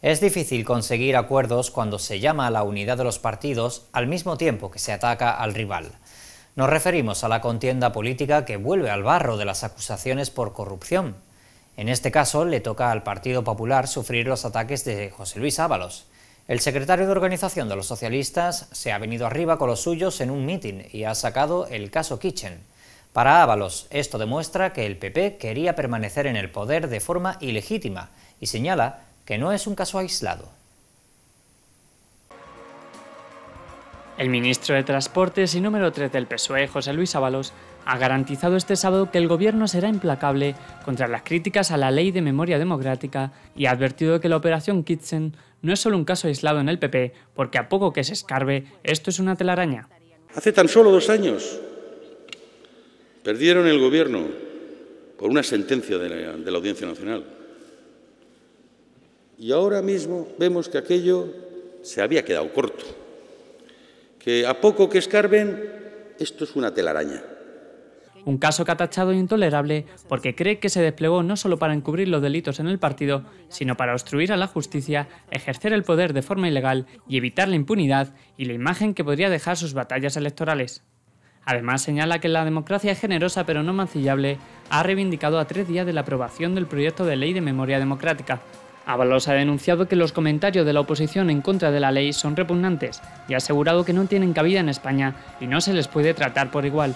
Es difícil conseguir acuerdos cuando se llama a la unidad de los partidos al mismo tiempo que se ataca al rival. Nos referimos a la contienda política que vuelve al barro de las acusaciones por corrupción. En este caso le toca al Partido Popular sufrir los ataques de José Luis Ábalos. El secretario de organización de los socialistas se ha venido arriba con los suyos en un mitin y ha sacado el caso Kitchen. Para Ábalos, esto demuestra que el PP quería permanecer en el poder de forma ilegítima y señala que no es un caso aislado. El ministro de Transportes y número 3 del PSOE, José Luis Ábalos, ha garantizado este sábado que el gobierno será implacable contra las críticas a la ley de memoria democrática y ha advertido que la operación Kitchen no es solo un caso aislado en el PP, porque a poco que se escarbe, esto es una telaraña. Hace tan solo dos años perdieron el gobierno por una sentencia de la Audiencia Nacional. Y ahora mismo vemos que aquello se había quedado corto, que a poco que escarben, esto es una telaraña. Un caso catachado e intolerable porque cree que se desplegó no solo para encubrir los delitos en el partido, sino para obstruir a la justicia, ejercer el poder de forma ilegal y evitar la impunidad y la imagen que podría dejar sus batallas electorales. Además, señala que la democracia generosa pero no mancillable ha reivindicado a tres días de la aprobación del proyecto de ley de memoria democrática, Ábalos ha denunciado que los comentarios de la oposición en contra de la ley son repugnantes y ha asegurado que no tienen cabida en España y no se les puede tratar por igual.